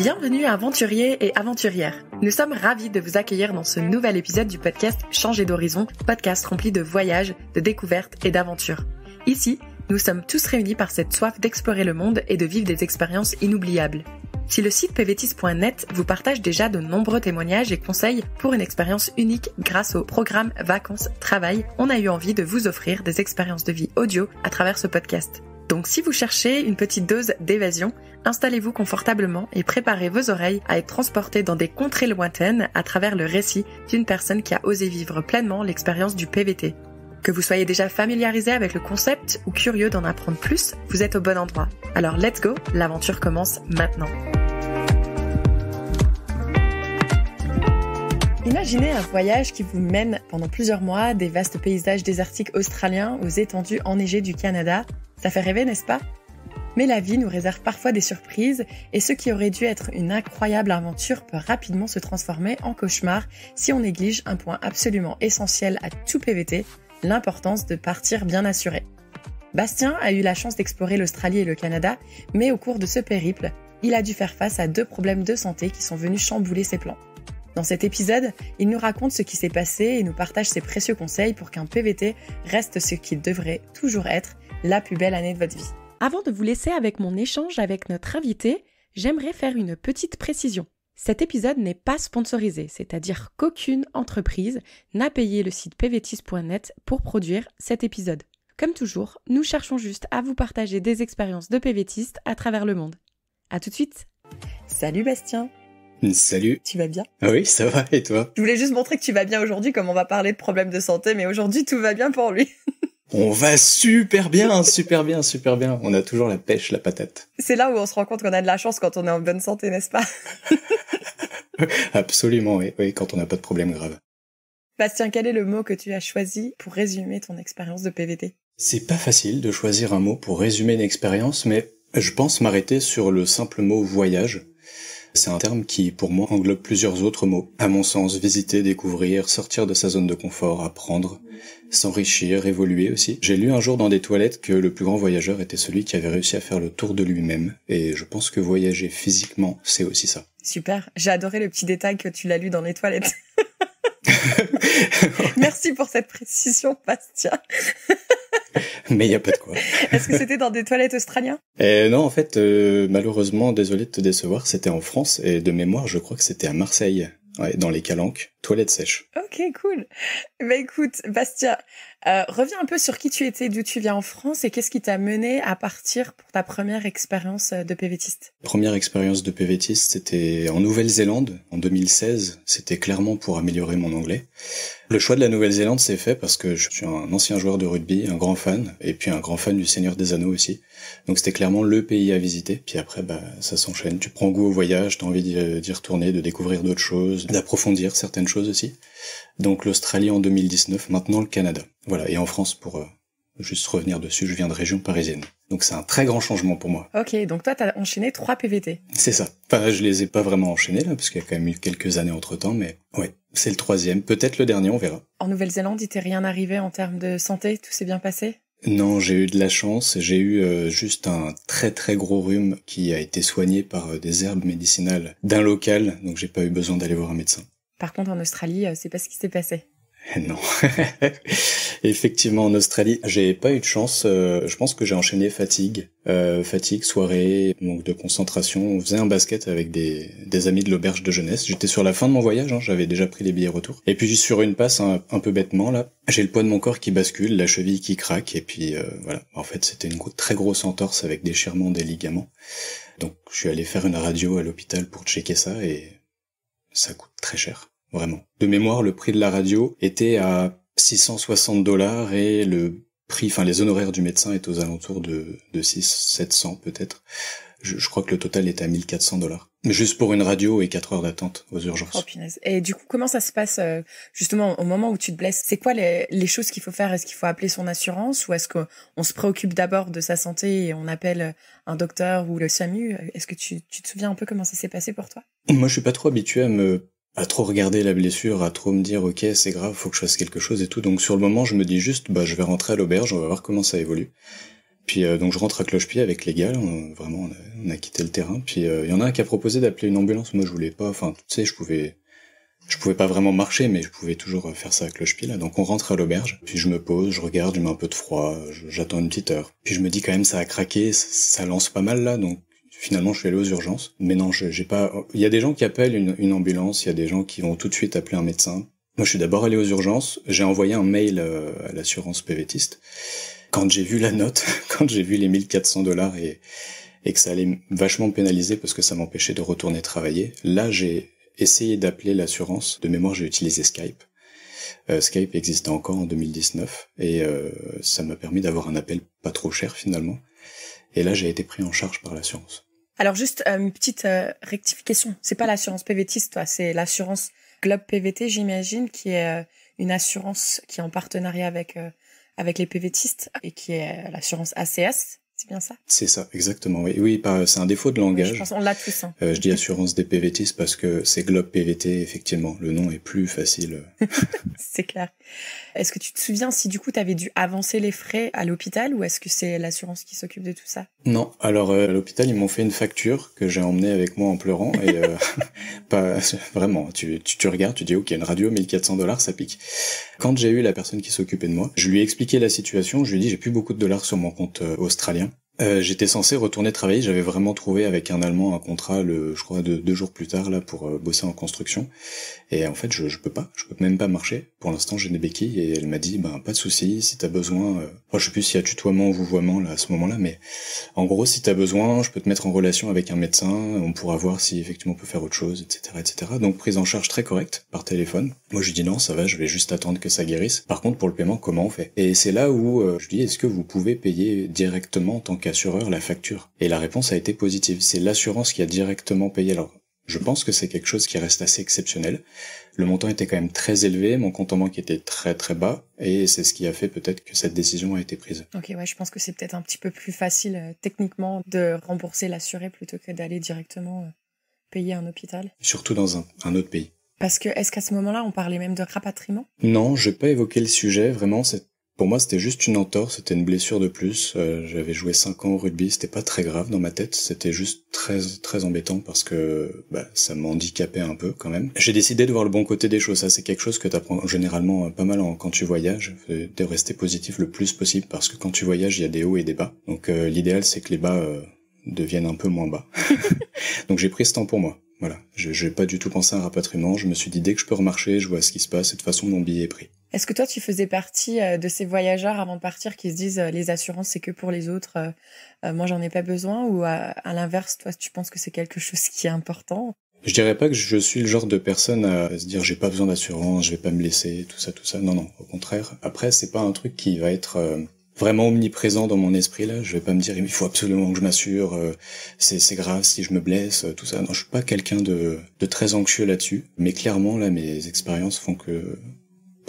Bienvenue aventurier aventuriers et aventurières. Nous sommes ravis de vous accueillir dans ce nouvel épisode du podcast Changer d'horizon, podcast rempli de voyages, de découvertes et d'aventures. Ici, nous sommes tous réunis par cette soif d'explorer le monde et de vivre des expériences inoubliables. Si le site pvtis.net vous partage déjà de nombreux témoignages et conseils pour une expérience unique grâce au programme Vacances Travail, on a eu envie de vous offrir des expériences de vie audio à travers ce podcast. Donc si vous cherchez une petite dose d'évasion, installez-vous confortablement et préparez vos oreilles à être transportées dans des contrées lointaines à travers le récit d'une personne qui a osé vivre pleinement l'expérience du PVT. Que vous soyez déjà familiarisé avec le concept ou curieux d'en apprendre plus, vous êtes au bon endroit. Alors let's go, l'aventure commence maintenant. Imaginez un voyage qui vous mène pendant plusieurs mois des vastes paysages désertiques australiens aux étendues enneigées du Canada, ça fait rêver, n'est-ce pas Mais la vie nous réserve parfois des surprises et ce qui aurait dû être une incroyable aventure peut rapidement se transformer en cauchemar si on néglige un point absolument essentiel à tout PVT, l'importance de partir bien assuré. Bastien a eu la chance d'explorer l'Australie et le Canada, mais au cours de ce périple, il a dû faire face à deux problèmes de santé qui sont venus chambouler ses plans. Dans cet épisode, il nous raconte ce qui s'est passé et nous partage ses précieux conseils pour qu'un PVT reste ce qu'il devrait toujours être, la plus belle année de votre vie. Avant de vous laisser avec mon échange avec notre invité, j'aimerais faire une petite précision. Cet épisode n'est pas sponsorisé, c'est-à-dire qu'aucune entreprise n'a payé le site pvtis.net pour produire cet épisode. Comme toujours, nous cherchons juste à vous partager des expériences de PVTistes à travers le monde. À tout de suite. Salut Bastien. Salut. Tu vas bien ah Oui, ça va et toi Je voulais juste montrer que tu vas bien aujourd'hui comme on va parler de problèmes de santé mais aujourd'hui tout va bien pour lui. On va super bien, super bien, super bien. On a toujours la pêche, la patate. C'est là où on se rend compte qu'on a de la chance quand on est en bonne santé, n'est-ce pas Absolument, oui, oui, quand on n'a pas de problème grave. Bastien, quel est le mot que tu as choisi pour résumer ton expérience de PVT C'est pas facile de choisir un mot pour résumer une expérience, mais je pense m'arrêter sur le simple mot voyage, c'est un terme qui, pour moi, englobe plusieurs autres mots. À mon sens, visiter, découvrir, sortir de sa zone de confort, apprendre, s'enrichir, évoluer aussi. J'ai lu un jour dans des toilettes que le plus grand voyageur était celui qui avait réussi à faire le tour de lui-même. Et je pense que voyager physiquement, c'est aussi ça. Super. J'ai adoré le petit détail que tu l'as lu dans les toilettes. Merci pour cette précision, Bastien. mais il y a pas de quoi. Est-ce que c'était dans des toilettes australiennes euh, Non, en fait, euh, malheureusement, désolé de te décevoir, c'était en France et de mémoire, je crois que c'était à Marseille, dans les Calanques toilette sèche. Ok, cool. Bah écoute, Bastia, euh, reviens un peu sur qui tu étais, d'où tu viens en France et qu'est-ce qui t'a mené à partir pour ta première expérience euh, de PVTiste Première expérience de PVTiste, c'était en Nouvelle-Zélande en 2016. C'était clairement pour améliorer mon anglais. Le choix de la Nouvelle-Zélande s'est fait parce que je suis un ancien joueur de rugby, un grand fan, et puis un grand fan du Seigneur des Anneaux aussi. Donc c'était clairement le pays à visiter. Puis après, bah, ça s'enchaîne. Tu prends goût au voyage, t'as envie d'y retourner, de découvrir d'autres choses, d'approfondir certaines chose aussi. Donc l'Australie en 2019, maintenant le Canada. Voilà, et en France pour euh, juste revenir dessus, je viens de région parisienne. Donc c'est un très grand changement pour moi. Ok, donc toi, tu as enchaîné trois PVT. C'est ça. Enfin, je les ai pas vraiment enchaînés là, parce qu'il y a quand même eu quelques années entre-temps, mais ouais, c'est le troisième, peut-être le dernier, on verra. En Nouvelle-Zélande, il t'est rien arrivé en termes de santé Tout s'est bien passé non, j'ai eu de la chance. J'ai eu euh, juste un très très gros rhume qui a été soigné par euh, des herbes médicinales d'un local, donc j'ai pas eu besoin d'aller voir un médecin. Par contre, en Australie, euh, c'est pas ce qui s'est passé. Non. Effectivement, en Australie, j'ai pas eu de chance. Euh, je pense que j'ai enchaîné fatigue, euh, fatigue, soirée, manque de concentration. On faisait un basket avec des, amis de l'auberge de jeunesse. J'étais sur la fin de mon voyage, hein, j'avais déjà pris les billets retour. Et puis sur une passe, un, peu bêtement là, j'ai le poids de mon corps qui bascule, la cheville qui craque, et puis voilà. En fait, c'était une très grosse entorse avec déchirement des ligaments. Donc, je suis allé faire une radio à l'hôpital pour checker ça, et ça coûte très cher vraiment. De mémoire, le prix de la radio était à 660 dollars et le prix, enfin les honoraires du médecin est aux alentours de, de 6, 700 peut-être. Je, crois que le total est à 1400 dollars. Juste pour une radio et 4 heures d'attente aux urgences. Oh, punaise. Et du coup, comment ça se passe euh, justement au moment où tu te blesses C'est quoi les, choses qu'il faut faire Est-ce qu'il faut appeler son assurance ou est-ce qu'on se préoccupe d'abord de sa santé et on appelle un docteur ou le SAMU Est-ce que tu, tu te souviens un peu comment ça s'est passé pour toi Moi, je suis pas trop habitué à me à trop regarder la blessure, à trop me dire ok c'est grave, faut que je fasse quelque chose et tout. Donc sur le moment je me dis juste bah je vais rentrer à l'auberge, on va voir comment ça évolue. Puis euh, donc je rentre à cloche-pied avec les gars, vraiment on a, quitté le terrain. Puis il euh, y en a un qui a proposé d'appeler une ambulance, moi je voulais pas, enfin tu sais je pouvais je pouvais pas vraiment marcher, mais je pouvais toujours euh, faire ça à cloche-pied. Là. Donc on rentre à l'auberge, puis je me pose, je regarde, je mets un peu de froid, j'attends une petite heure. Puis je me dis quand même ça a craqué, ça lance pas mal là, donc finalement, je suis allé aux urgences. Mais non, j'ai pas. Il y a des gens qui appellent une, ambulance, il y a des gens qui vont tout de suite appeler un médecin. Moi, je suis d'abord allé aux urgences. J'ai envoyé un mail euh, à l'assurance PVTiste. Quand j'ai vu la note, quand j'ai vu les 1400 dollars et, que ça allait vachement pénaliser parce que ça m'empêchait de retourner travailler, là, j'ai essayé d'appeler l'assurance. De mémoire, j'ai utilisé Skype. Euh, Skype existait encore en 2019 et euh, ça m'a permis d'avoir un appel pas trop cher finalement. Et là, j'ai été pris en charge par l'assurance. Alors juste euh, une petite euh, rectification, c'est pas l'assurance PVTiste, toi, c'est l'assurance Globe PVT, j'imagine, qui est euh, une assurance qui est en partenariat avec avec les PVTistes et qui est l'assurance ACS. C'est bien ça C'est ça, exactement. Oui, oui c'est un défaut de langage. Je pense on l'a tous. Hein. Euh, je dis assurance des PVTistes parce que c'est Globe PVT, effectivement. Le nom est plus facile. c'est clair. Est-ce que tu te souviens si du coup tu avais dû avancer les frais à l'hôpital ou est-ce que c'est l'assurance qui s'occupe de tout ça Non, alors euh, à l'hôpital, ils m'ont fait une facture que j'ai emmenée avec moi en pleurant. Et euh, pas, vraiment, tu, tu, regardes, tu dis ok, une radio, 1400 dollars, ça pique. Quand j'ai eu la personne qui s'occupait de moi, je lui ai expliqué la situation, je lui ai dit j'ai plus beaucoup de dollars sur mon compte australien euh, j'étais censé retourner travailler, j'avais vraiment trouvé avec un Allemand un contrat, le, je crois, de, deux jours plus tard là pour euh, bosser en construction. Et en fait, je, je peux pas, je peux même pas marcher. Pour l'instant, j'ai des béquilles et elle m'a dit, ben pas de souci, si t'as besoin, moi euh, je sais plus s'il y a tutoiement ou vouvoiement là à ce moment-là, mais en gros, si t'as besoin, je peux te mettre en relation avec un médecin, on pourra voir si effectivement on peut faire autre chose, etc., etc. Donc prise en charge très correcte par téléphone. Moi, je lui dis non, ça va, je vais juste attendre que ça guérisse. Par contre, pour le paiement, comment on fait Et c'est là où je dis, est-ce que vous pouvez payer directement en tant qu'à assureur la facture Et la réponse a été positive. C'est l'assurance qui a directement payé. Alors, je pense que c'est quelque chose qui reste assez exceptionnel. Le montant était quand même très élevé, mon compte en banque était très très bas, et c'est ce qui a fait peut-être que cette décision a été prise. Ok, ouais, je pense que c'est peut-être un petit peu plus facile euh, techniquement de rembourser l'assuré plutôt que d'aller directement euh, payer un hôpital. Surtout dans un, un autre pays. Parce que est-ce qu'à ce, moment-là, on parlait même de rapatriement Non, je n'ai pas évoqué le sujet, vraiment, c'est pour moi, c'était juste une entorse, c'était une blessure de plus. Euh, j'avais joué 5 ans au rugby, c'était pas très grave dans ma tête, c'était juste très très embêtant parce que bah, ça m'handicapait un peu quand même. J'ai décidé de voir le bon côté des choses, ça c'est quelque chose que t'apprends généralement euh, pas mal quand tu voyages, euh, de rester positif le plus possible parce que quand tu voyages, il y a des hauts et des bas. Donc l'idéal c'est que les bas deviennent un peu moins bas. Donc j'ai pris ce temps pour moi. Voilà, je n'ai pas du tout pensé à un rapatriement. Je me suis dit, dès que je peux remarcher, je vois ce qui se passe. Et de toute façon, mon billet est pris. Est-ce que toi, tu faisais partie euh, de ces voyageurs avant de partir qui se disent, euh, les assurances, c'est que pour les autres, euh, moi, j'en ai pas besoin Ou à, l'inverse, toi, tu penses que c'est quelque chose qui est important je dirais pas que je suis le genre de personne à se dire j'ai pas besoin d'assurance, je vais pas me laisser, tout ça, tout ça. Non, non, au contraire. Après, c'est pas un truc qui va être vraiment omniprésent dans mon esprit là. Je vais pas me dire il faut absolument que je m'assure, euh, c'est grave si je me blesse, euh, tout ça. Non, je suis pas quelqu'un de, de très anxieux là-dessus, mais clairement là mes expériences font que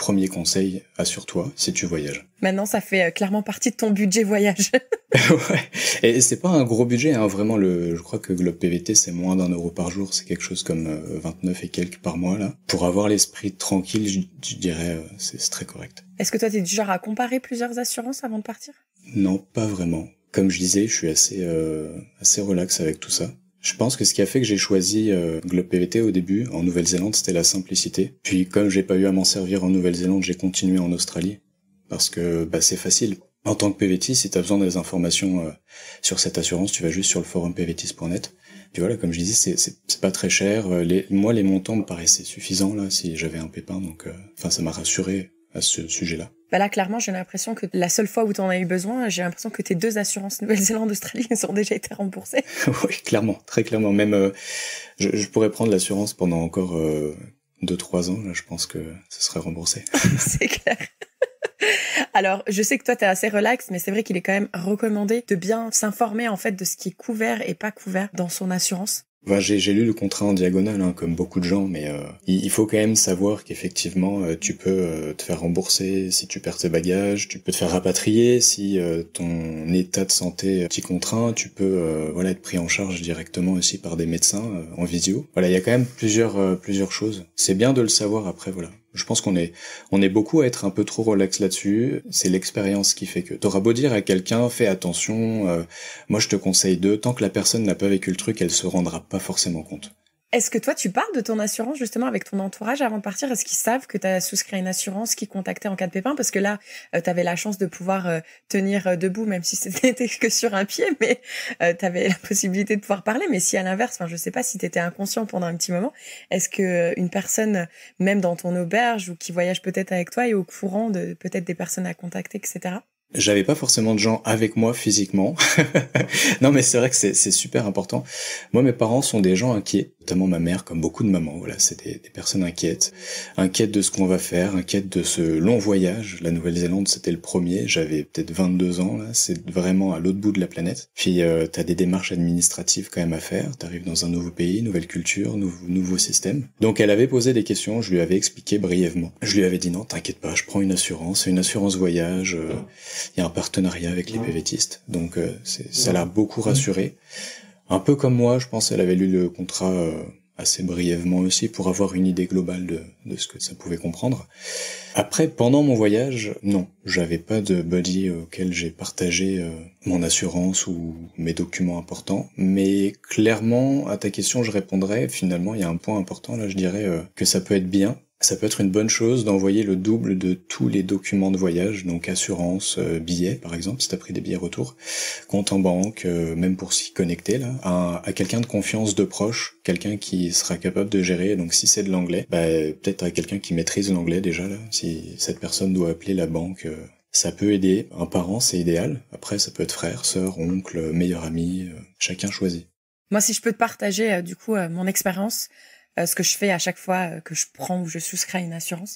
premier conseil, assure-toi si tu voyages. Maintenant, ça fait euh, clairement partie de ton budget voyage. ouais. Et c'est pas un gros budget, hein. vraiment. Le, je crois que Globe PVT, c'est moins d'un euro par jour. C'est quelque chose comme 29 euh, et quelques par mois, là. Pour avoir l'esprit tranquille, je, dirais, euh, c'est très correct. Est-ce que toi, t'es du genre à comparer plusieurs assurances avant de partir? Non, pas vraiment. Comme je disais, je suis assez, euh, assez relax avec tout ça. Je pense que ce qui a fait que j'ai choisi euh, Globe PVT au début, en Nouvelle-Zélande, c'était la simplicité. Puis comme j'ai pas eu à m'en servir en Nouvelle-Zélande, j'ai continué en Australie. Parce que bah, c'est facile. En tant que PVT, si tu as besoin des informations euh, sur cette assurance, tu vas juste sur le forum pvtis.net. Puis voilà, comme je disais, c'est pas très cher. Euh, moi, les montants me paraissaient suffisants là, si j'avais un pépin. Donc, enfin, ça m'a rassuré à ce sujet-là. Bah là, clairement, j'ai l'impression que la seule fois où tu en as eu besoin, j'ai l'impression que tes deux assurances Nouvelle-Zélande, Australie ont déjà été remboursées. oui, clairement, très clairement. Même, euh, je, pourrais prendre l'assurance pendant encore euh, deux, trois ans. je pense que ce serait remboursé. c'est clair. Alors, je sais que toi, tu es assez relax, mais c'est vrai qu'il est quand même recommandé de bien s'informer en fait de ce qui est couvert et pas couvert dans son assurance j'ai, lu le contrat en diagonale, hein, comme beaucoup de gens, mais euh, il, faut quand même savoir qu'effectivement, euh, tu peux euh, te faire rembourser si tu perds tes bagages, tu peux te faire rapatrier si ton état de santé t'y contraint, tu peux voilà être pris en charge directement aussi par des médecins en visio. Voilà, il y a quand même plusieurs plusieurs choses. C'est bien de le savoir après, voilà. Je pense qu'on est, on est beaucoup à être un peu trop relax là-dessus. C'est l'expérience qui fait que t'auras beau dire à quelqu'un, fais attention, euh, moi je te conseille deux. tant que la personne n'a pas vécu le truc, elle se rendra pas forcément compte. Est-ce que toi, tu parles de ton assurance justement avec ton entourage avant de partir Est-ce qu'ils savent que tu as souscrit à une assurance qui contactait en cas de pépin Parce que là, euh, tu avais la chance de pouvoir euh, tenir euh, debout, même si c'était que sur un pied, mais tu avais la possibilité de pouvoir parler. Mais si à l'inverse, enfin, je sais pas si tu étais inconscient pendant un petit moment, est-ce que une personne, même dans ton auberge ou qui voyage peut-être avec toi, est au courant de peut-être des personnes à contacter, etc j'avais pas forcément de gens avec moi physiquement. non, mais c'est vrai que c'est, super important. Moi, mes parents sont des gens inquiets, notamment ma mère, comme beaucoup de mamans. Voilà, c'est des, personnes inquiètes, inquiètes de ce qu'on va faire, inquiètes de ce long voyage. La Nouvelle-Zélande, c'était le premier. J'avais peut-être 22 ans. Là, c'est vraiment à l'autre bout de la planète. Puis, euh, t'as des démarches administratives quand même à faire. T'arrives dans un nouveau pays, nouvelle culture, nouveau nouveau système. Donc, elle avait posé des questions. Je lui avais expliqué brièvement. Je lui avais dit non, t'inquiète pas, je prends une assurance, une assurance voyage. Euh, il y a un partenariat avec les PVTistes. Donc euh, ça l'a beaucoup rassuré. Un peu comme moi, je pense, elle avait lu le contrat euh, assez brièvement aussi pour avoir une idée globale de, ce que ça pouvait comprendre. Après, pendant mon voyage, non, j'avais pas de buddy auquel j'ai partagé euh, mon assurance ou mes documents importants, mais clairement, à ta question, je répondrais, finalement, il y a un point important là, je dirais que ça peut être bien ça peut être une bonne chose d'envoyer le double de tous les documents de voyage, donc assurance, euh, billets par exemple, si t'as pris des billets retour, compte en banque, euh, même pour s'y connecter là, à, quelqu'un de confiance de proche, quelqu'un qui sera capable de gérer. Donc si c'est de l'anglais, bah, peut-être à quelqu'un qui maîtrise l'anglais déjà là, si cette personne doit appeler la banque. Euh, ça peut aider, un parent c'est idéal, après ça peut être frère, sœur, oncle, meilleur ami, chacun choisit. Moi si je peux te partager du coup mon expérience, euh, ce que je fais à chaque fois euh, que je prends ou je souscris à une assurance,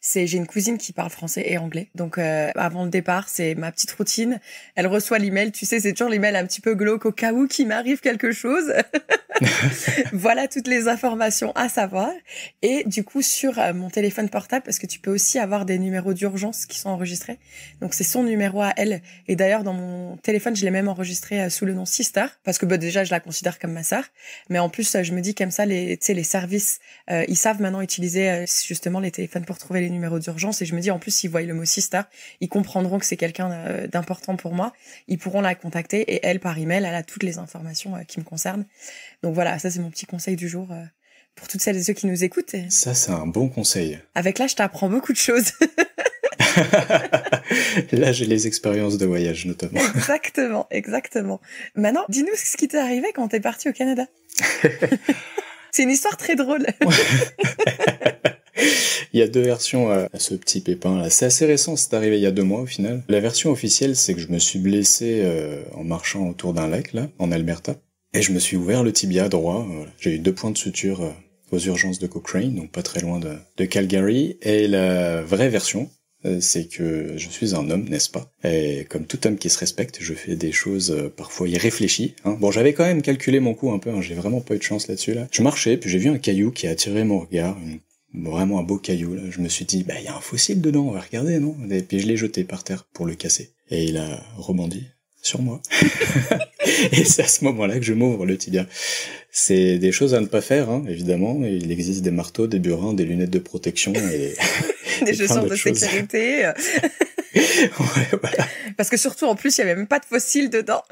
c'est j'ai une cousine qui parle français et anglais. Donc euh, avant le départ, c'est ma petite routine. Elle reçoit l'email, tu sais, c'est toujours l'email un petit peu glauque au cas où qu'il m'arrive quelque chose. voilà toutes les informations à savoir. Et du coup sur mon téléphone portable, parce que tu peux aussi avoir des numéros d'urgence qui sont enregistrés. Donc c'est son numéro à elle. Et d'ailleurs dans mon téléphone, je l'ai même enregistré sous le nom Sister, parce que bah, déjà je la considère comme ma sœur. Mais en plus, je me dis comme ça, les, tu sais, les services, euh, ils savent maintenant utiliser euh, justement les téléphones pour trouver les numéros d'urgence. Et je me dis, en plus, s'ils voient le mot sister, ils comprendront que c'est quelqu'un euh, d'important pour moi. Ils pourront la contacter et elle, par email, elle a toutes les informations qui me concernent. Donc voilà, ça c'est mon petit conseil du jour pour toutes celles et ceux qui nous écoutent. Ça, c'est un bon conseil. Avec là, je t'apprends beaucoup de choses. Là, j'ai les expériences de voyage, notamment. Exactement, exactement. Maintenant, dis-nous ce qui t'est arrivé quand t'es parti au Canada. C'est une histoire très drôle. il y a deux versions à ce petit pépin là. C'est assez récent, c'est arrivé il y a deux mois au final. La version officielle, c'est que je me suis blessé euh, en marchant autour d'un lac là, en Alberta, et je me suis ouvert le tibia droit. Euh, J'ai eu deux points de suture euh, aux urgences de Cochrane, donc pas très loin de, de Calgary. Et la vraie version, euh, c'est que je suis un homme, n'est-ce pas Et comme tout homme qui se respecte, je fais des choses euh, parfois irréfléchies. Hein. Bon, j'avais quand même calculé mon coup un peu, hein, j'ai vraiment pas eu de chance là-dessus. Là. Je marchais, puis j'ai vu un caillou qui a attiré mon regard, vraiment un beau caillou. Là. Je me suis dit, bah il y a un fossile dedans, on va regarder, non Et puis je l'ai jeté par terre pour le casser. Et il a rebondi sur moi. et c'est à ce moment-là que je m'ouvre le tibia. C'est des choses à ne pas faire, hein, évidemment. Il existe des marteaux, des burins, des lunettes de protection et des chaussures de sécurité. Parce que surtout, en plus, il n'y avait même pas de fossiles dedans.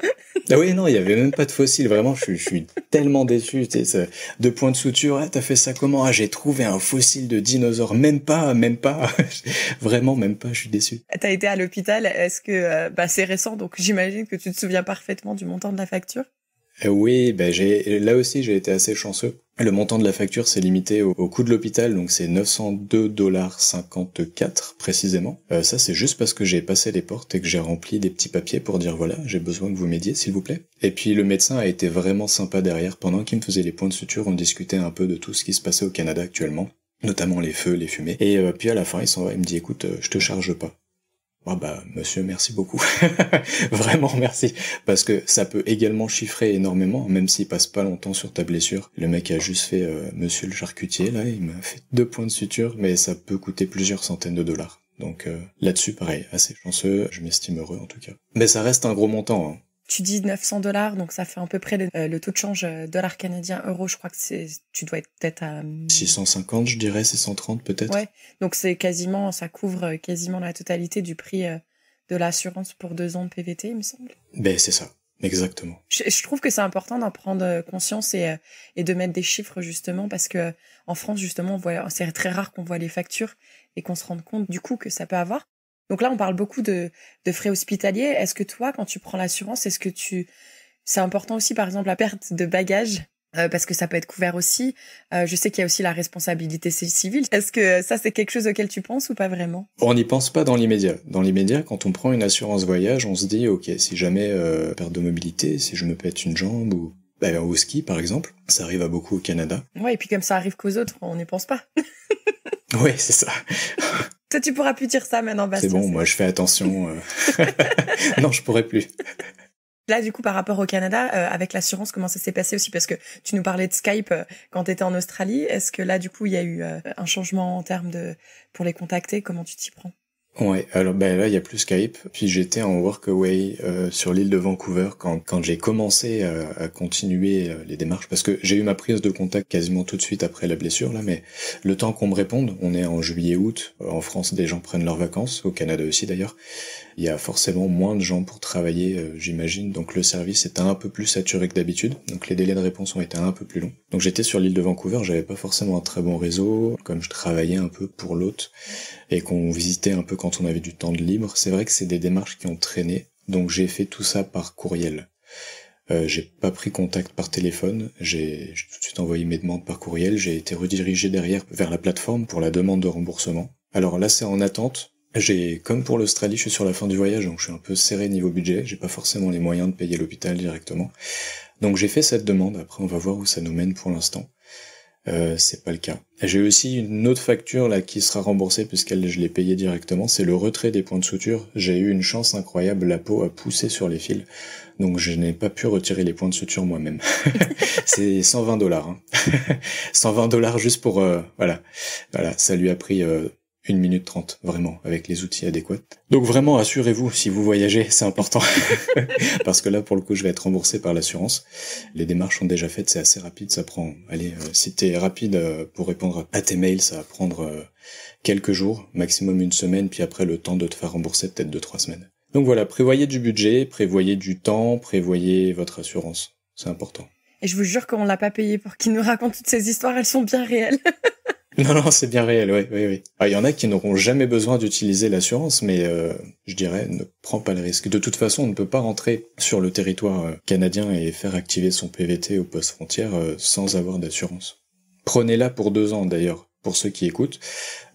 Ah oui, non, il n'y avait même pas de fossiles. Vraiment, je, suis tellement déçu. Deux points de suture, ah, t'as fait ça comment Ah, j'ai trouvé un fossile de dinosaure. Même pas, même pas. Vraiment, même pas, je suis déçu. T'as été à l'hôpital. Est-ce que euh, bah, c'est récent, donc j'imagine que tu te souviens parfaitement du montant de la facture euh, Oui, ben j'ai là aussi, j'ai été assez chanceux. Le montant de la facture s'est limité au, coût de l'hôpital, donc c'est 902,54$ précisément. Euh, ça c'est juste parce que j'ai passé les portes et que j'ai rempli des petits papiers pour dire voilà, j'ai besoin que vous m'aidiez s'il vous plaît. Et puis le médecin a été vraiment sympa derrière, pendant qu'il me faisait les points de suture, on discutait un peu de tout ce qui se passait au Canada actuellement notamment les feux, les fumées. Et euh, puis à la fin, s'en va, il me dit écoute, euh, je te charge pas. « Ah bah, monsieur, merci beaucoup. Vraiment, merci. Parce que ça peut également chiffrer énormément, même s'il passe pas longtemps sur ta blessure. Le mec a juste fait euh, monsieur le charcutier, là, il m'a fait deux points de suture, mais ça peut coûter plusieurs centaines de dollars. Donc euh, là-dessus, pareil, assez chanceux, je m'estime heureux en tout cas. Mais ça reste un gros montant, hein tu dis 900 dollars, donc ça fait à peu près le, euh, taux de change euh, dollar canadien euro. Je crois que c'est, tu dois être peut-être à 650, euh, je dirais, 630 peut-être. Ouais, donc c'est quasiment, ça couvre quasiment la totalité du prix de l'assurance pour deux ans de PVT, il me semble. Ben c'est ça, exactement. Je, trouve que c'est important d'en prendre conscience et, de mettre des chiffres justement parce que en France justement, on c'est très rare qu'on voit les factures et qu'on se rende compte du coût que ça peut avoir. Donc là, on parle beaucoup de, frais hospitaliers. Est-ce que toi, quand tu prends l'assurance, est-ce que tu... C'est important aussi, par exemple, la perte de bagages euh, parce que ça peut être couvert aussi. Euh, je sais qu'il y a aussi la responsabilité civile. Est-ce que ça, c'est quelque chose auquel tu penses ou pas vraiment On n'y pense pas dans l'immédiat. Dans l'immédiat, quand on prend une assurance voyage, on se dit, OK, si jamais euh, perte de mobilité, si je me pète une jambe ou ben, au ski, par exemple, ça arrive à beaucoup au Canada. Ouais, et puis comme ça arrive qu'aux autres, on n'y pense pas. oui, c'est ça. Toi, tu pourras plus dire ça maintenant, C'est bon, moi, je fais attention. Euh. non, je pourrais plus. Là, du coup, par rapport au Canada, euh, avec l'assurance, comment ça s'est passé aussi Parce que tu nous parlais de Skype euh, quand tu étais en Australie. Est-ce que là, du coup, il y a eu un changement en termes de pour les contacter Comment tu t'y prends Ouais, alors ben là il y a plus Skype. Puis j'étais en workaway away euh, sur l'île de Vancouver quand, quand j'ai commencé euh, à, continuer euh, les démarches parce que j'ai eu ma prise de contact quasiment tout de suite après la blessure là, mais le temps qu'on me réponde, on est en juillet août en France, des gens prennent leurs vacances au Canada aussi d'ailleurs il y a forcément moins de gens pour travailler, euh, j'imagine, donc le service est un peu plus saturé que d'habitude, donc les délais de réponse ont été un peu plus longs. Donc j'étais sur l'île de Vancouver, j'avais pas forcément un très bon réseau, comme je travaillais un peu pour l'hôte et qu'on visitait un peu quand on avait du temps de libre, c'est vrai que c'est des démarches qui ont traîné, donc j'ai fait tout ça par courriel. Euh, j'ai pas pris contact par téléphone, j'ai tout de suite envoyé mes demandes par courriel, j'ai été redirigé derrière vers la plateforme pour la demande de remboursement. Alors là c'est en attente, j'ai, comme pour l'Australie, je suis sur la fin du voyage, donc je suis un peu serré niveau budget, j'ai pas forcément les moyens de payer l'hôpital directement. Donc j'ai fait cette demande, après on va voir où ça nous mène pour l'instant. Euh, c'est pas le cas. J'ai aussi une autre facture là qui sera remboursée puisqu'elle je l'ai payée directement, c'est le retrait des points de suture. J'ai eu une chance incroyable, la peau a poussé sur les fils, donc je n'ai pas pu retirer les points de suture moi-même. c'est 120 dollars, hein. 120 dollars juste pour euh, voilà, voilà, ça lui a pris euh, une minute trente, vraiment, avec les outils adéquats. Donc vraiment, assurez-vous, si vous voyagez, c'est important. Parce que là, pour le coup, je vais être remboursé par l'assurance. Les démarches sont déjà faites, c'est assez rapide, ça prend... Allez, si euh, si t'es rapide euh, pour répondre à tes mails, ça va prendre euh, quelques jours, maximum une semaine, puis après le temps de te faire rembourser peut-être deux, trois semaines. Donc voilà, prévoyez du budget, prévoyez du temps, prévoyez votre assurance. C'est important. Et je vous jure qu'on l'a pas payé pour qu'il nous raconte toutes ces histoires, elles sont bien réelles. Non, non, c'est bien réel, oui, oui, oui. Ah, il y en a qui n'auront jamais besoin d'utiliser l'assurance, mais euh, je dirais, ne prends pas le risque. De toute façon, on ne peut pas rentrer sur le territoire euh, canadien et faire activer son PVT au poste frontière euh, sans avoir d'assurance. Prenez-la pour deux ans, d'ailleurs, pour ceux qui écoutent.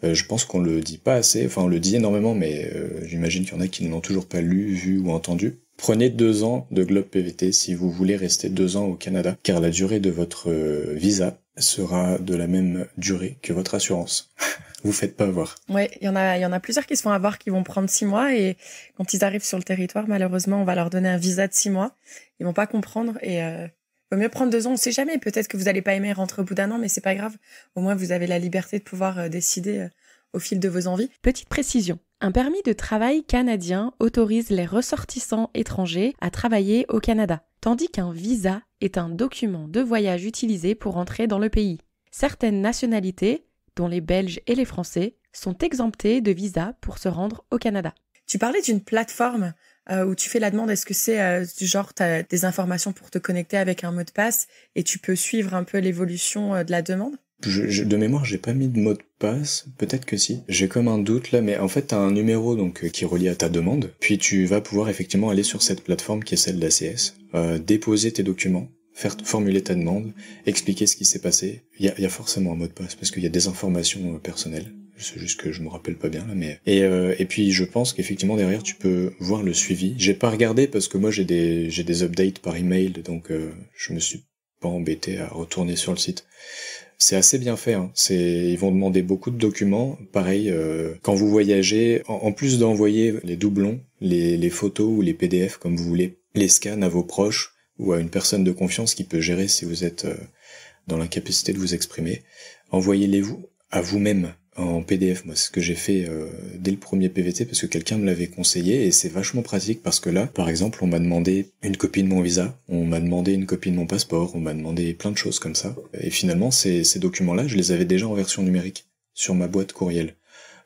je pense qu'on le dit pas assez, enfin, on le dit énormément, mais j'imagine qu'il y en a qui ne l'ont toujours pas lu, vu ou entendu. Prenez deux ans de Globe PVT si vous voulez rester deux ans au Canada, car la durée de votre visa sera de la même durée que votre assurance. vous faites pas avoir. Oui, il y en a, il y en a plusieurs qui se font avoir, qui vont prendre six mois et quand ils arrivent sur le territoire, malheureusement, on va leur donner un visa de six mois. Ils vont pas comprendre et euh, vaut mieux prendre deux ans. On sait jamais. Peut-être que vous allez pas aimer rentrer au bout d'un an, mais c'est pas grave. Au moins, vous avez la liberté de pouvoir euh, décider euh, au fil de vos envies. Petite précision. Un permis de travail canadien autorise les ressortissants étrangers à travailler au Canada tandis qu'un visa est un document de voyage utilisé pour entrer dans le pays. Certaines nationalités, dont les Belges et les Français, sont exemptées de visa pour se rendre au Canada. Tu parlais d'une plateforme euh, où tu fais la demande. Est-ce que c'est euh, du genre, tu as des informations pour te connecter avec un mot de passe et tu peux suivre un peu l'évolution euh, de la demande De mémoire, j'ai pas mis de mot de passe peut-être que si. J'ai comme un doute là, mais en fait t'as un numéro donc euh, qui est relié à ta demande, puis tu vas pouvoir effectivement aller sur cette plateforme qui est celle d'ACS, euh, déposer tes documents, faire formuler ta demande, expliquer ce qui s'est passé. Il y a, y a, forcément un mot de passe parce qu'il y a des informations euh, personnelles. C'est juste que je me rappelle pas bien là, mais et, euh, et puis je pense qu'effectivement derrière tu peux voir le suivi. J'ai pas regardé parce que moi j'ai des j'ai des updates par email donc je me suis pas embêté à retourner sur le site c'est assez bien fait. Hein. C'est, ils vont demander beaucoup de documents. Pareil, euh, quand vous voyagez, en, plus d'envoyer les doublons, les, photos ou les PDF comme vous voulez, les scans à vos proches ou à une personne de confiance qui peut gérer si vous êtes euh, dans l'incapacité de vous exprimer, envoyez-les vous à vous-même en PDF. Moi, c'est ce que j'ai fait euh, dès le premier PVT parce que quelqu'un me l'avait conseillé et c'est vachement pratique parce que là, par exemple, on m'a demandé une copie de mon visa, on m'a demandé une copie de mon passeport, on m'a demandé plein de choses comme ça. Et finalement, ces, documents-là, je les avais déjà en version numérique sur ma boîte courriel.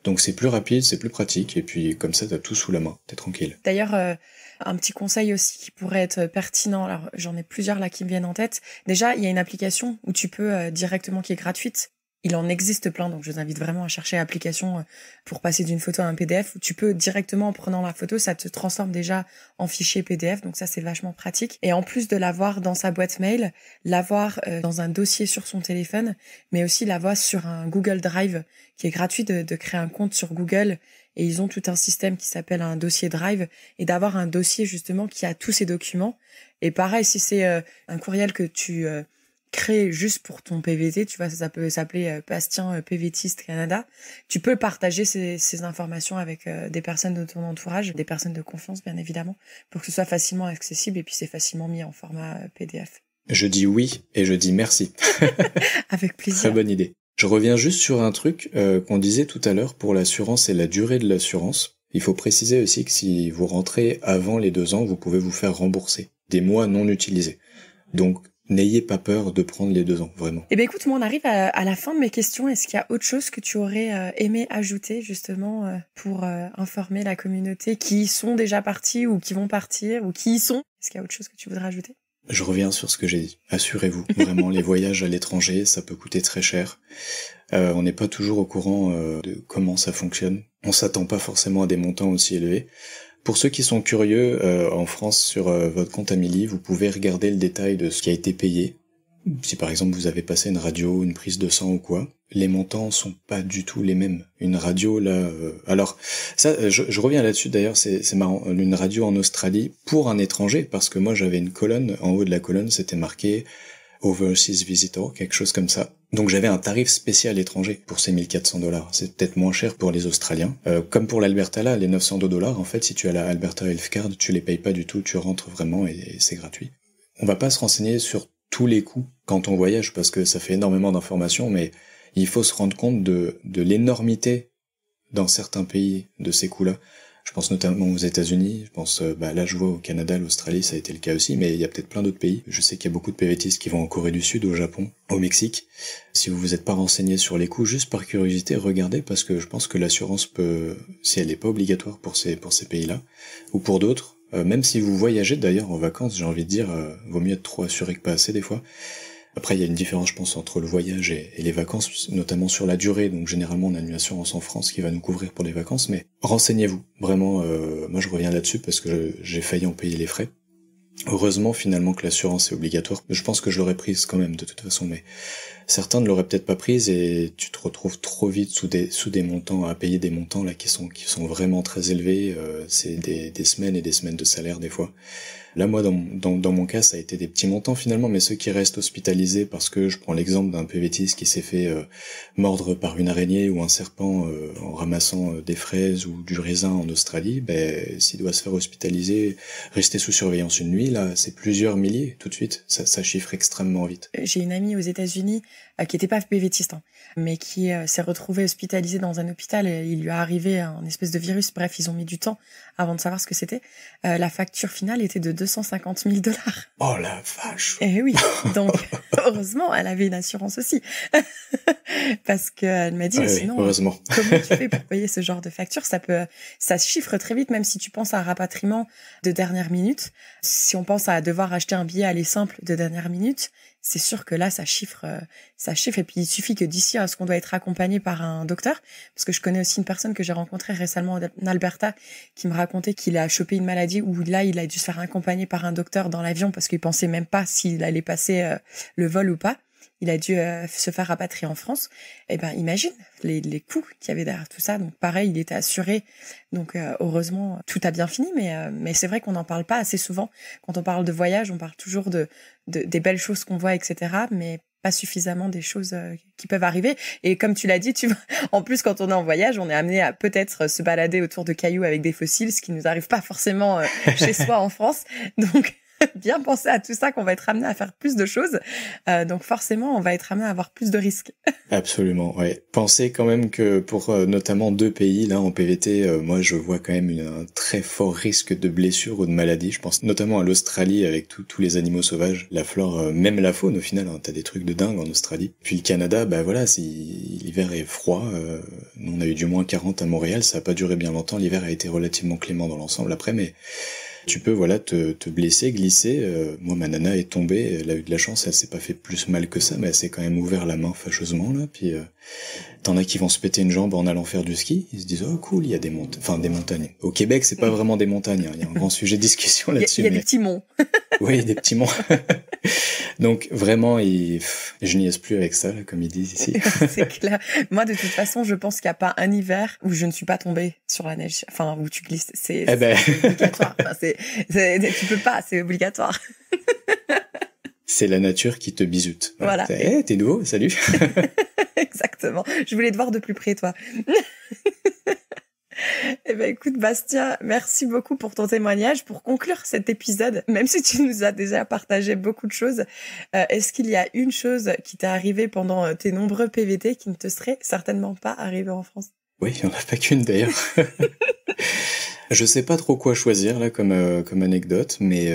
Donc c'est plus rapide, c'est plus pratique, et puis comme ça, t'as tout sous la main, t'es tranquille. D'ailleurs, euh, un petit conseil aussi qui pourrait être pertinent, alors j'en ai plusieurs là qui me viennent en tête. Déjà, il y a une application où tu peux euh, directement, qui est gratuite, il en existe plein, donc je vous invite vraiment à chercher application euh, pour passer d'une photo à un PDF. Tu peux directement en prenant la photo, ça te transforme déjà en fichier PDF, donc ça c'est vachement pratique. Et en plus de l'avoir dans sa boîte mail, l'avoir euh, dans un dossier sur son téléphone, mais aussi l'avoir sur un Google Drive, qui est gratuit de, de créer un compte sur Google et ils ont tout un système qui s'appelle un dossier Drive et d'avoir un dossier justement qui a tous ces documents. Et pareil, si c'est euh, un courriel que tu créé juste pour ton PVT, tu vois, ça, peut s'appeler Bastien euh, euh, PVTiste Canada. Tu peux partager ces, informations avec euh, des personnes de ton entourage, des personnes de confiance, bien évidemment, pour que ce soit facilement accessible et puis c'est facilement mis en format PDF. Je dis oui et je dis merci. avec plaisir. Très bonne idée. Je reviens juste sur un truc qu'on disait tout à l'heure pour l'assurance et la durée de l'assurance. Il faut préciser aussi que si vous rentrez avant les deux ans, vous pouvez vous faire rembourser des mois non utilisés. Donc n'ayez pas peur de prendre les deux ans, vraiment. Eh bien écoute, moi on arrive à, la fin de mes questions. Est-ce qu'il y a autre chose que tu aurais euh, aimé ajouter justement euh, pour euh, informer la communauté qui sont déjà partis ou qui vont partir ou qui y sont Est-ce qu'il y a autre chose que tu voudrais ajouter je reviens sur ce que j'ai dit. Assurez-vous, vraiment, les voyages à l'étranger, ça peut coûter très cher. on n'est pas toujours au courant de comment ça fonctionne. On s'attend pas forcément à des montants aussi élevés. Pour ceux qui sont curieux, euh, en France, sur euh, votre compte Amélie, vous pouvez regarder le détail de ce qui a été payé. Si par exemple vous avez passé une radio, une prise de sang ou quoi, les montants sont pas du tout les mêmes. Une radio là, euh, alors ça, je, je reviens là-dessus d'ailleurs, c'est marrant. Une radio en Australie pour un étranger, parce que moi j'avais une colonne en haut de la colonne, c'était marqué overseas visitor, quelque chose comme ça. Donc j'avais un tarif spécial étranger pour ces 1400 dollars. C'est peut-être moins cher pour les Australiens. Euh, comme pour l'Alberta là, les 902 dollars, en fait, si tu as la Alberta Health Card, tu les payes pas du tout, tu rentres vraiment et, c'est gratuit. On va pas se renseigner sur tous les coûts quand on voyage parce que ça fait énormément d'informations, mais il faut se rendre compte de, de l'énormité dans certains pays de ces coûts-là. Je pense notamment aux États-Unis, je pense, euh, bah là je vois au Canada, l'Australie, ça a été le cas aussi, mais il y a peut-être plein d'autres pays. Je sais qu'il y a beaucoup de PVTistes qui vont en Corée du Sud, au Japon, au Mexique. Si vous vous êtes pas renseigné sur les coûts, juste par curiosité, regardez parce que je pense que l'assurance peut, si elle n'est pas obligatoire pour ces pour ces pays-là ou pour d'autres, euh, même si vous voyagez d'ailleurs en vacances, j'ai envie de dire, euh, vaut mieux être trop assuré que pas assez des fois. Après, il y a une différence, je pense, entre le voyage et, les vacances, notamment sur la durée. Donc, généralement, on a une assurance en France qui va nous couvrir pour les vacances, mais renseignez-vous. Vraiment, euh, moi, je reviens là-dessus parce que j'ai failli en payer les frais. Heureusement finalement que l'assurance est obligatoire. Je pense que je l'aurais prise quand même de toute façon, mais certains ne l'auraient peut-être pas prise et tu te retrouves trop vite sous des sous des montants à payer des montants là qui sont qui sont vraiment très élevés. Euh, c'est des, des semaines et des semaines de salaire des fois. Là, moi, dans, mon cas, ça a été des petits montants finalement, mais ceux qui restent hospitalisés, parce que je prends l'exemple d'un PVTiste qui s'est fait euh, mordre par une araignée ou un serpent euh, en ramassant euh, des fraises ou du raisin en Australie, ben, s'il doit se faire hospitaliser, rester sous surveillance une nuit, là, c'est plusieurs milliers tout de suite. Ça, chiffre extrêmement vite. J'ai une amie aux États-Unis qui n'était pas PVTiste, hein, mais qui s'est retrouvée hospitalisée dans un hôpital et il lui a arrivé un espèce de virus. Bref, ils ont mis du temps avant de savoir ce que c'était, euh, la facture finale était de 250 000 dollars. Oh la vache Eh oui, donc heureusement, elle avait une assurance aussi. Parce qu'elle m'a dit, sinon, heureusement. Euh, comment tu fais pour payer ce genre de facture ça, peut, ça se chiffre très vite, même si tu penses à un rapatriement de dernière minute. Si on pense à devoir acheter un billet aller simple de dernière minute, c'est sûr que là, ça chiffre, euh, ça chiffre. Et puis, il suffit que d'ici à hein, ce qu'on doit être accompagné par un docteur, parce que je connais aussi une personne que j'ai rencontrée récemment en Alberta, qui me racontait qu'il a chopé une maladie où là, il a dû se faire accompagner par un docteur dans l'avion parce qu'il pensait même pas s'il allait passer euh, le vol ou pas il a dû euh, se faire rapatrier en France. Eh ben, imagine les, les coûts qu'il y avait derrière tout ça. Donc, pareil, il était assuré. Donc, euh, heureusement, tout a bien fini. Mais, euh, mais c'est vrai qu'on n'en parle pas assez souvent. Quand on parle de voyage, on parle toujours de, des belles choses qu'on voit, etc. Mais pas suffisamment des choses qui peuvent arriver. Et comme tu l'as dit, tu en plus, quand on est en voyage, on est amené à peut-être se balader autour de cailloux avec des fossiles, ce qui nous arrive pas forcément chez soi en France. Donc, bien penser à tout ça qu'on va être amené à faire plus de choses. Euh, donc forcément, on va être amené à avoir plus de risques. Absolument, ouais. Pensez quand même que pour euh, notamment deux pays, là en PVT, euh, moi je vois quand même un très fort risque de blessure ou de maladie. Je pense notamment à l'Australie avec tous les animaux sauvages, la flore, même la faune au final. Hein, T'as des trucs de dingue en Australie. Puis le Canada, bah voilà, si l'hiver est froid, on a eu du moins 40 à Montréal, ça a pas duré bien longtemps. L'hiver a été relativement clément dans l'ensemble après, mais tu peux voilà te, te blesser, glisser. Euh, moi, ma nana est tombée, elle a eu de la chance, elle s'est pas fait plus mal que ça, mais elle s'est quand même ouvert la main fâcheusement là. Puis euh, T'en as qui vont se péter une jambe en allant faire du ski. Ils se disent oh cool, il y a des montagnes, enfin des montagnes. Au Québec, c'est pas mm. vraiment des montagnes. Hein. Il y a un grand sujet de discussion là-dessus. Il y a, des petits monts. oui, des petits monts. Donc vraiment, je n'y plus avec ça, comme ils disent ici. c'est clair. Moi, de toute façon, je pense qu'il n'y a pas un hiver où je ne suis pas tombée sur la neige. Enfin, où tu glisses. C'est eh ben. obligatoire. tu peux pas. C'est obligatoire c'est la nature qui te bisoute. Voilà. Eh, t'es nouveau, salut. Exactement. Je voulais te voir de plus près, toi. Eh ben écoute Bastien, merci beaucoup pour ton témoignage. Pour conclure cet épisode, même si tu nous as déjà partagé beaucoup de choses, euh, est-ce qu'il y a une chose qui t'est arrivée pendant euh, tes nombreux PVT qui ne te serait certainement pas arrivée en France Oui, il n'y en a pas qu'une d'ailleurs. Je ne sais pas trop quoi choisir là comme, euh, comme anecdote, mais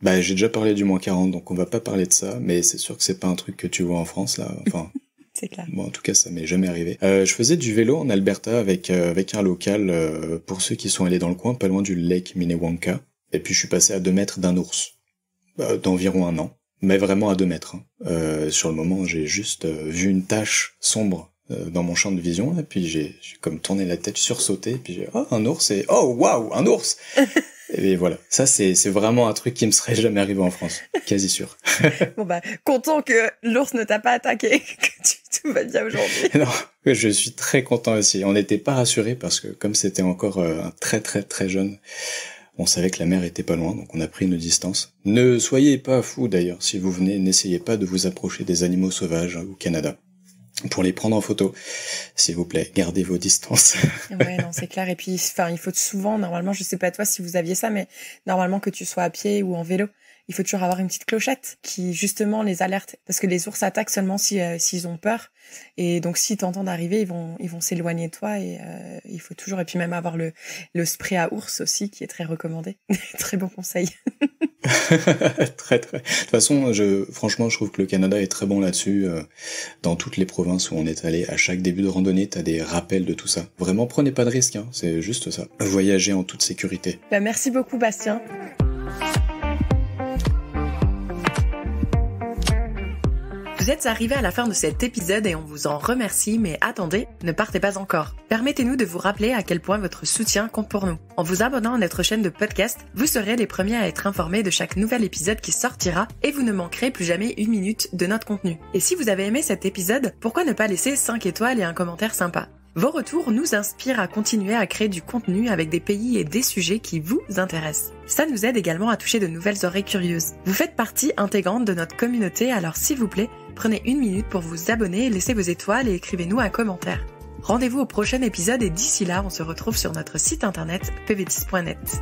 bah, j'ai déjà parlé du moins 40, donc on va pas parler de ça, mais c'est sûr que c'est pas un truc que tu vois en France, là. Enfin. c'est clair. Bon, en tout cas, ça m'est jamais arrivé. Euh, je faisais du vélo en Alberta avec, euh, avec un local, euh, pour ceux qui sont allés dans le coin, pas loin du lake Minnewanka. Et puis, je suis passé à deux mètres d'un ours. Bah, d'environ un an. Mais vraiment à 2 mètres. Hein. Euh, sur le moment, j'ai juste vu une tache sombre dans mon champ de vision, et puis j'ai comme tourné la tête, sursauté, et puis j'ai, oh, un ours, et oh, waouh, un ours Et voilà, ça c'est vraiment un truc qui me serait jamais arrivé en France, quasi sûr. bon bah, content que l'ours ne t'a pas attaqué, que tu, tout va bien aujourd'hui. Non, je suis très content aussi. On n'était pas rassurés parce que comme c'était encore euh, un très très très jeune, on savait que la mer était pas loin, donc on a pris nos distances. Ne soyez pas fous d'ailleurs si vous venez, n'essayez pas de vous approcher des animaux sauvages hein, au Canada pour les prendre en photo. S'il vous plaît, gardez vos distances. ouais, non, c'est clair. Et puis, enfin, il faut souvent, normalement, je sais pas toi si vous aviez ça, mais normalement que tu sois à pied ou en vélo il faut toujours avoir une petite clochette qui justement les alerte parce que les ours attaquent seulement si euh, s'ils ont peur et donc s'ils t'entendent arriver, ils vont ils vont s'éloigner de toi et euh, il faut toujours et puis même avoir le le spray à ours aussi qui est très recommandé, très bon conseil. très très. De toute façon, je franchement, je trouve que le Canada est très bon là-dessus euh, dans toutes les provinces où on est allé à chaque début de randonnée, t'as des rappels de tout ça. Vraiment prenez pas de risques hein. c'est juste ça. Voyager en toute sécurité. Bah, merci beaucoup Bastien. Vous êtes arrivés à la fin de cet épisode et on vous en remercie, mais attendez, ne partez pas encore. Permettez-nous de vous rappeler à quel point votre soutien compte pour nous. En vous abonnant à notre chaîne de podcast, vous serez les premiers à être informés de chaque nouvel épisode qui sortira et vous ne manquerez plus jamais une minute de notre contenu. Et si vous avez aimé cet épisode, pourquoi ne pas laisser 5 étoiles et un commentaire sympa vos retours nous inspirent à continuer à créer du contenu avec des pays et des sujets qui vous intéressent. Ça nous aide également à toucher de nouvelles oreilles curieuses. Vous faites partie intégrante de notre communauté, alors s'il vous plaît, prenez une minute pour vous abonner, laissez vos étoiles et écrivez-nous un commentaire. Rendez-vous au prochain épisode et d'ici là, on se retrouve sur notre site internet pv10.net.